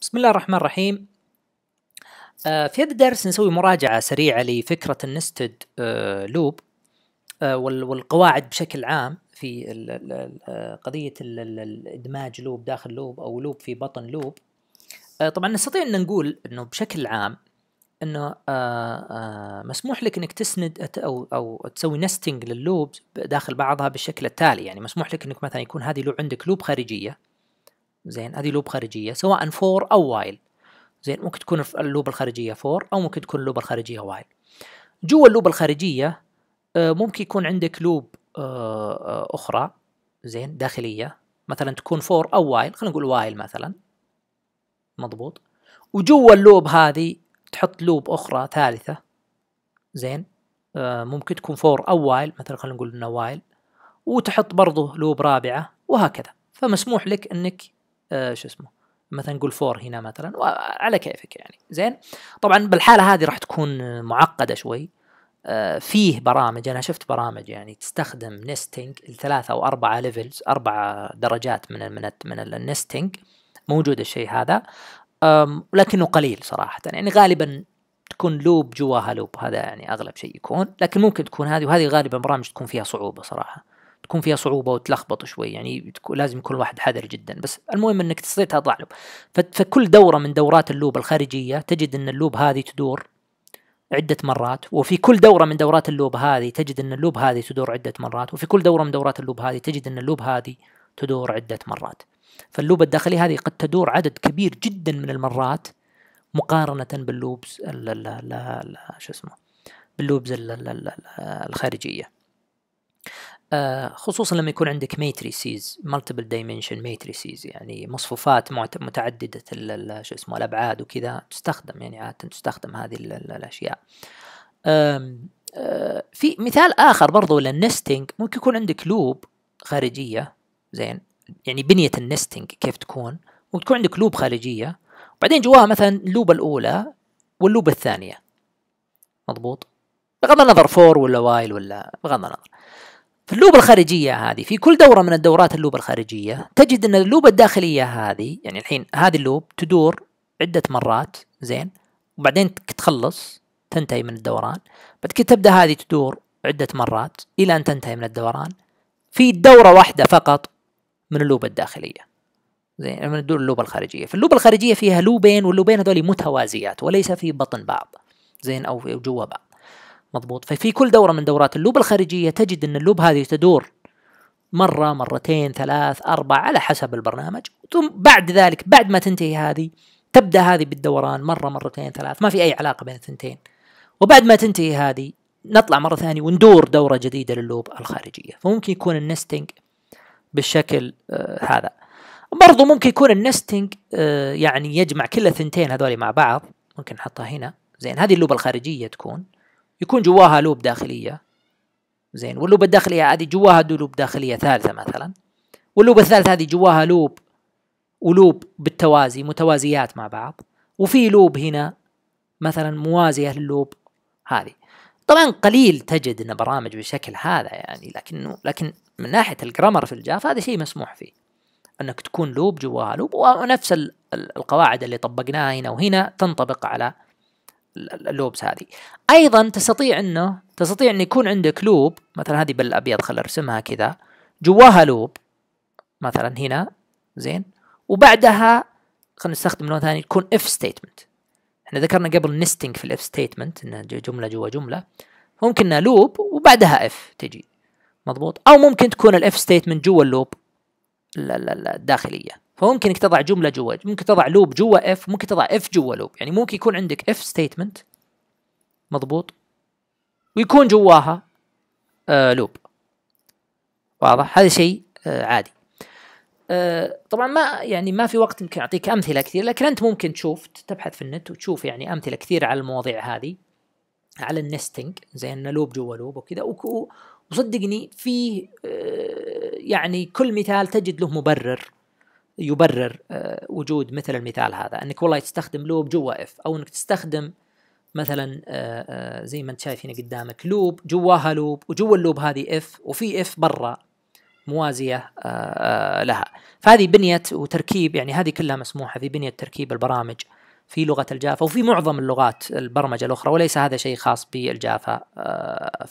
بسم الله الرحمن الرحيم آه، في هذا الدرس نسوي مراجعة سريعة لفكرة النستد آه، لوب آه، والقواعد بشكل عام في قضية الإدماج لوب داخل لوب أو لوب في بطن لوب طبعا نستطيع أن نقول أنه بشكل عام أنه مسموح لك أنك تسند أو, أو تسوي نستنج لللوب داخل بعضها بالشكل التالي يعني مسموح لك أنك مثلا يكون هذه لوب عندك لوب خارجية زين هذه لوب خارجيه سواء فور او وايل زين ممكن تكون اللوب الخارجيه فور او ممكن تكون اللوب الخارجيه وايل جوا اللوب الخارجيه آه، ممكن يكون عندك لوب آه، آه، اخرى زين داخليه مثلا تكون فور او وايل خلينا نقول وايل مثلا مضبوط وجوا اللوب هذه تحط لوب اخرى ثالثه زين ممكن تكون فور او وايل مثلا خلينا نقول انه وايل وتحط برضه لوب رابعه وهكذا فمسموح لك انك آه شو اسمه مثلا نقول فور هنا مثلا وعلى كيفك يعني زين طبعا بالحاله هذه راح تكون معقده شوي آه، فيه برامج انا شفت برامج يعني تستخدم نستنج الثلاثه او اربعه ليفلز اربع درجات من الـ من الـ من النستنج موجود الشيء هذا لكنه قليل صراحه يعني غالبا تكون لوب جواها لوب هذا يعني اغلب شيء يكون لكن ممكن تكون هذه وهذه غالبا برامج تكون فيها صعوبه صراحه تكون فيها صعوبه وتلخبط شوي يعني لازم يكون الواحد حذر جدا بس المهم انك تستطيع تضع له فكل دوره من دورات اللوب الخارجيه تجد ان اللوب هذه تدور عدة مرات وفي كل دورة من دورات اللوب هذه تجد أن اللوب هذه تدور عدة مرات وفي كل دورة من دورات اللوب هذه تجد أن اللوب هذه تدور عدة مرات فاللوب الداخلي هذه قد تدور عدد كبير جدا من المرات مقارنة باللوبز شو اسمه باللوبز الخارجية آه، خصوصا لما يكون عندك ميتريسيز مالتيبل دايمنشن ميتريسيز يعني مصفوفات متعدده شو اسمه الابعاد وكذا تستخدم يعني عاده تستخدم هذه الاشياء آه، في مثال اخر برضو للنستنج ممكن يكون عندك لوب خارجيه زين يعني بنيه النستنج كيف تكون ممكن تكون عندك لوب خارجيه وبعدين جواها مثلا اللوب الاولى واللوب الثانيه مضبوط بغض النظر فور ولا وايل ولا بغض النظر في اللوب الخارجية هذه في كل دورة من الدورات اللوبة الخارجية تجد أن اللوبة الداخلية هذه يعني الحين هذه اللوب تدور عدة مرات زين وبعدين تخلص تنتهي من الدوران بعد كده تبدأ هذه تدور عدة مرات إلى أن تنتهي من الدوران في دورة واحدة فقط من اللوبة الداخلية زين من اللوبة الخارجية فاللوب الخارجية فيها لوبين واللوبين هذول متوازيات وليس في بطن بعض زين أو جوا بعض مضبوط ففي كل دوره من دورات اللوب الخارجيه تجد ان اللوب هذه تدور مره مرتين ثلاث اربع على حسب البرنامج ثم بعد ذلك بعد ما تنتهي هذه تبدا هذه بالدوران مره مرتين ثلاث ما في اي علاقه بين الثنتين وبعد ما تنتهي هذه نطلع مره ثانيه وندور دوره جديده للوب الخارجيه فممكن يكون النستنج بالشكل آه هذا برضو ممكن يكون النستنج آه يعني يجمع كل الثنتين هذول مع بعض ممكن نحطها هنا زين هذه اللوب الخارجيه تكون يكون جواها لوب داخليه زين واللوب الداخليه هذه جواها لوب داخليه ثالثه مثلا واللوب الثالثه هذه جواها لوب ولوب بالتوازي متوازيات مع بعض وفي لوب هنا مثلا موازيه للوب هذه طبعا قليل تجد ان برامج بشكل هذا يعني لكنه لكن من ناحيه الجرامر في الجاف هذا شيء مسموح فيه انك تكون لوب جواها لوب ونفس القواعد اللي طبقناها هنا وهنا تنطبق على اللوبس هذه ايضا تستطيع انه تستطيع ان يكون عندك لوب مثلا هذه بالابيض خل ارسمها كذا جواها لوب مثلا هنا زين وبعدها خلينا نستخدم لون ثاني يكون اف ستيتمنت احنا ذكرنا قبل نستنج في الاف ستيتمنت انها جمله جوا جمله ممكن لوب وبعدها اف تجي مضبوط او ممكن تكون الاف ستيتمنت جوا اللوب الداخليه فممكن انك تضع جمله جوا ممكن تضع لوب جوا اف ممكن تضع اف جوا لوب يعني ممكن يكون عندك اف ستيتمنت مضبوط ويكون جواها آه لوب واضح هذا شيء آه عادي آه طبعا ما يعني ما في وقت يمكن اعطيك امثله كثير لكن انت ممكن تشوف تبحث في النت وتشوف يعني امثله كثيره على المواضيع هذه على النستنج زي ان لوب جوا لوب وكذا وصدقني فيه آه، يعني كل مثال تجد له مبرر يبرر آه، وجود مثل المثال هذا انك والله تستخدم لوب جوا اف او انك تستخدم مثلا آه، آه، زي ما انت شايف هنا قدامك لوب جواها لوب وجوا اللوب هذه اف وفي اف برا موازيه لها فهذه بنيه وتركيب يعني هذه كلها مسموحه في بنيه تركيب البرامج في لغه الجافا وفي معظم اللغات البرمجه الاخرى وليس هذا شيء خاص بالجافا فقط